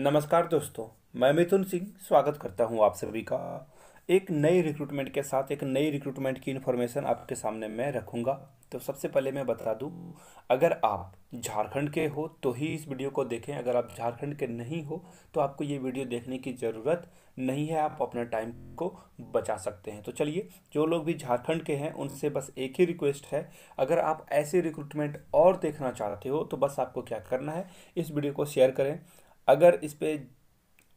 नमस्कार दोस्तों मैं मिथुन सिंह स्वागत करता हूं आप सभी का एक नई रिक्रूटमेंट के साथ एक नई रिक्रूटमेंट की इन्फॉर्मेशन आपके सामने मैं रखूंगा तो सबसे पहले मैं बता दूं अगर आप झारखंड के हो तो ही इस वीडियो को देखें अगर आप झारखंड के नहीं हो तो आपको ये वीडियो देखने की ज़रूरत नहीं है आप अपने टाइम को बचा सकते हैं तो चलिए जो लोग भी झारखंड के हैं उनसे बस एक ही रिक्वेस्ट है अगर आप ऐसे रिक्रूटमेंट और देखना चाहते हो तो बस आपको क्या करना है इस वीडियो को शेयर करें अगर इस पर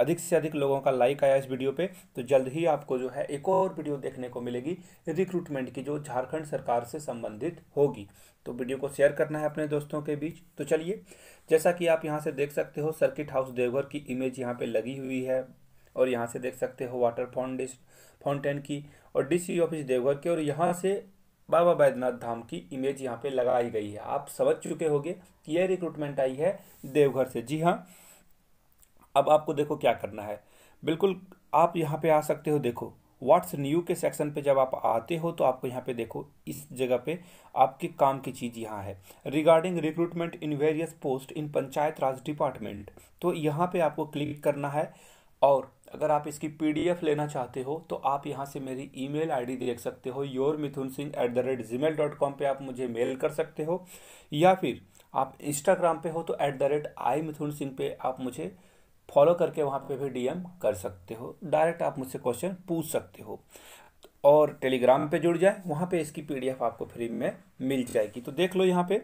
अधिक से अधिक लोगों का लाइक आया इस वीडियो पे तो जल्द ही आपको जो है एक और वीडियो देखने को मिलेगी रिक्रूटमेंट की जो झारखंड सरकार से संबंधित होगी तो वीडियो को शेयर करना है अपने दोस्तों के बीच तो चलिए जैसा कि आप यहाँ से देख सकते हो सर्किट हाउस देवघर की इमेज यहाँ पर लगी हुई है और यहाँ से देख सकते हो वाटर फाउंडेश फाउंटेन की और डी ऑफिस देवघर की और यहाँ से बाबा बैद्यनाथ धाम की इमेज यहाँ पर लगाई गई है आप समझ चुके होंगे कि यह रिक्रूटमेंट आई है देवघर से जी हाँ अब आपको देखो क्या करना है बिल्कुल आप यहाँ पे आ सकते हो देखो व्हाट्स न्यू के सेक्शन पे जब आप आते हो तो आपको यहाँ पे देखो इस जगह पे आपके काम की चीज़ यहाँ है regarding recruitment in various post in Panchayat Raj department तो यहाँ पे आपको क्लिक करना है और अगर आप इसकी पीडीएफ लेना चाहते हो तो आप यहाँ से मेरी ईमेल आईडी देख सकते हो your Mithun Singh at the rate Gmail dot com पर आप मुझे मेल कर सकते हो या फिर आप इंस्टाग्राम पे हो तो at the rate I Mithun Singh पे आप मुझे फॉलो करके वहाँ पे भी डीएम कर सकते हो डायरेक्ट आप मुझसे क्वेश्चन पूछ सकते हो और टेलीग्राम पे जुड़ जाए वहाँ पे इसकी पीडीएफ आपको फ्री में मिल जाएगी तो देख लो यहाँ पे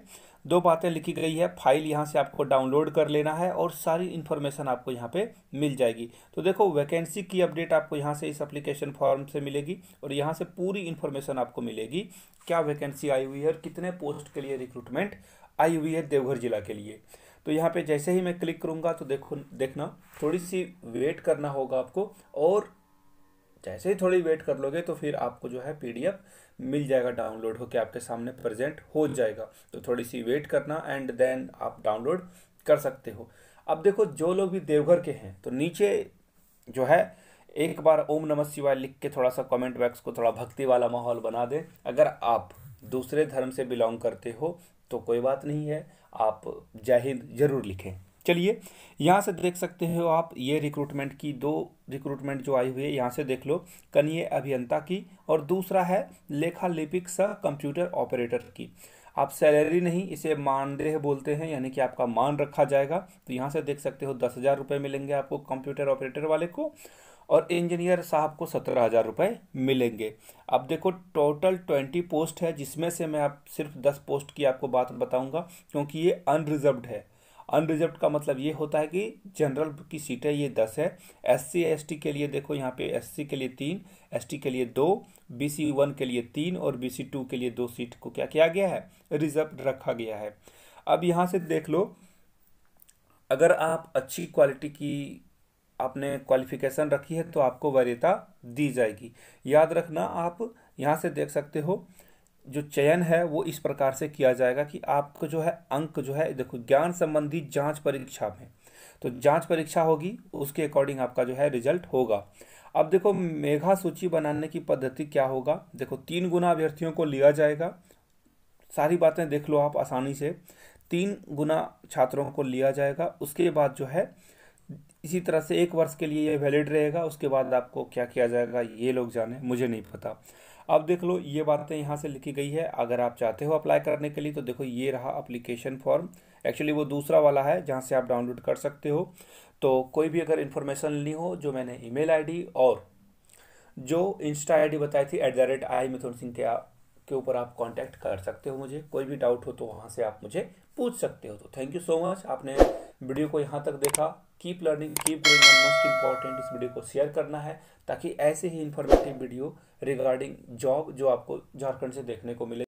दो बातें लिखी गई है फाइल यहाँ से आपको डाउनलोड कर लेना है और सारी इन्फॉर्मेशन आपको यहाँ पे मिल जाएगी तो देखो वैकेंसी की अपडेट आपको यहाँ से इस एप्लीकेशन फॉर्म से मिलेगी और यहाँ से पूरी इन्फॉर्मेशन आपको मिलेगी क्या वैकेंसी आई हुई है और कितने पोस्ट के लिए रिक्रूटमेंट आई हुई है देवघर जिला के लिए तो यहाँ पे जैसे ही मैं क्लिक करूँगा तो देखो देखना थोड़ी सी वेट करना होगा आपको और जैसे ही थोड़ी वेट कर लोगे तो फिर आपको जो है पीडीएफ मिल जाएगा डाउनलोड होकर आपके सामने प्रेजेंट हो हम्म। जाएगा तो थोड़ी सी वेट करना एंड देन आप डाउनलोड कर सकते हो अब देखो जो लोग भी देवघर के हैं तो नीचे जो है एक बार ओम नमः शिवाय लिख के थोड़ा सा कमेंट बॉक्स को थोड़ा भक्ति वाला माहौल बना दें अगर आप दूसरे धर्म से बिलोंग करते हो तो कोई बात नहीं है आप जय हिंद जरूर लिखें चलिए यहाँ से देख सकते हो आप ये रिक्रूटमेंट की दो रिक्रूटमेंट जो आई हुई है यहाँ से देख लो कनीय अभियंता की और दूसरा है लेखा लिपिक स कंप्यूटर ऑपरेटर की आप सैलरी नहीं इसे मानदेह बोलते हैं यानी कि आपका मान रखा जाएगा तो यहाँ से देख सकते हो दस हज़ार रुपये मिलेंगे आपको कंप्यूटर ऑपरेटर वाले को और इंजीनियर साहब को सत्रह हज़ार रुपये मिलेंगे अब देखो टोटल ट्वेंटी पोस्ट है जिसमें से मैं आप सिर्फ दस पोस्ट की आपको बात बताऊंगा क्योंकि ये अनरिजर्व्ड है अनरिजर्व का मतलब ये होता है कि जनरल की सीटें ये दस है एस सी के लिए देखो यहाँ पे एस के लिए तीन एस के लिए दो बी सी वन के लिए तीन और बी सी टू के लिए दो सीट को क्या किया गया है रिजर्व रखा गया है अब यहाँ से देख लो अगर आप अच्छी क्वालिटी की आपने क्वालिफिकेशन रखी है तो आपको वरीयता दी जाएगी याद रखना आप यहाँ से देख सकते हो जो चयन है वो इस प्रकार से किया जाएगा कि आपको जो है अंक जो है देखो ज्ञान संबंधी जांच परीक्षा में तो जांच परीक्षा होगी उसके अकॉर्डिंग आपका जो है रिजल्ट होगा अब देखो मेघा सूची बनाने की पद्धति क्या होगा देखो तीन गुना अभ्यर्थियों को लिया जाएगा सारी बातें देख लो आप आसानी से तीन गुना छात्रों को लिया जाएगा उसके बाद जो है इसी तरह से एक वर्ष के लिए ये वैलिड रहेगा उसके बाद आपको क्या किया जाएगा ये लोग जाने मुझे नहीं पता अब देख लो ये बातें यहाँ से लिखी गई है अगर आप चाहते हो अप्लाई करने के लिए तो देखो ये रहा अप्लीकेशन फॉर्म एक्चुअली वो दूसरा वाला है जहाँ से आप डाउनलोड कर सकते हो तो कोई भी अगर इन्फॉर्मेशन लेनी हो जो मैंने ई मेल और जो इंस्टा डी बताई थी at the rate I Mithun Singh के के ऊपर आप कांटेक्ट कर सकते हो मुझे कोई भी डाउट हो तो वहाँ से आप मुझे पूछ सकते हो तो थैंक यू सो मच आपने वीडियो को यहाँ तक देखा keep learning keep growing and most important इस वीडियो को शेयर करना है ताकि ऐसे ही इन्फॉर्मेटिव वीडियो रिगार्डिंग जॉब जो आपको झारखंड से देखने को मिले